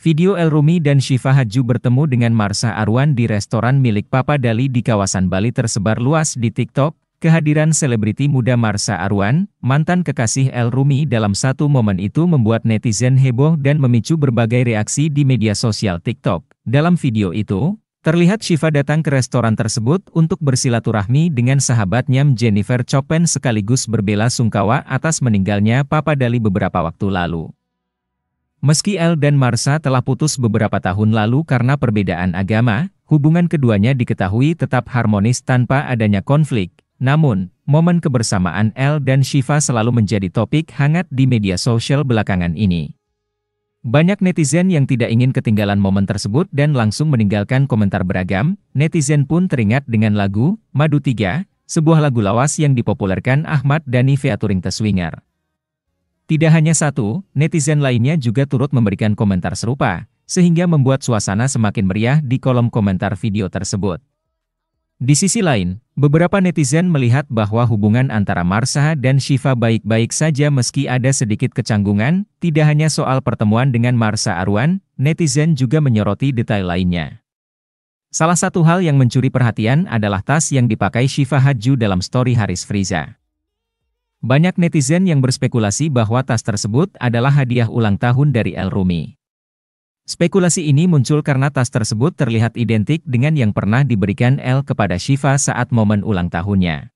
Video El Rumi dan Syifa Haju bertemu dengan Marsha Arwan di restoran milik Papa Dali di kawasan Bali tersebar luas di TikTok. Kehadiran selebriti muda Marsha Arwan, mantan kekasih El Rumi dalam satu momen itu membuat netizen heboh dan memicu berbagai reaksi di media sosial TikTok. Dalam video itu, terlihat Syifa datang ke restoran tersebut untuk bersilaturahmi dengan sahabatnya Jennifer Chopin sekaligus berbela sungkawa atas meninggalnya Papa Dali beberapa waktu lalu. Meski El dan Marsa telah putus beberapa tahun lalu karena perbedaan agama, hubungan keduanya diketahui tetap harmonis tanpa adanya konflik. Namun, momen kebersamaan El dan Shiva selalu menjadi topik hangat di media sosial belakangan ini. Banyak netizen yang tidak ingin ketinggalan momen tersebut dan langsung meninggalkan komentar beragam, netizen pun teringat dengan lagu, Madu 3, sebuah lagu lawas yang dipopulerkan Ahmad Dhani featuring The tidak hanya satu, netizen lainnya juga turut memberikan komentar serupa, sehingga membuat suasana semakin meriah di kolom komentar video tersebut. Di sisi lain, beberapa netizen melihat bahwa hubungan antara Marsa dan Shiva baik-baik saja meski ada sedikit kecanggungan, tidak hanya soal pertemuan dengan Marsa Arwan, netizen juga menyoroti detail lainnya. Salah satu hal yang mencuri perhatian adalah tas yang dipakai Shiva Haju dalam story Haris Friza. Banyak netizen yang berspekulasi bahwa tas tersebut adalah hadiah ulang tahun dari El Rumi. Spekulasi ini muncul karena tas tersebut terlihat identik dengan yang pernah diberikan El kepada Shiva saat momen ulang tahunnya.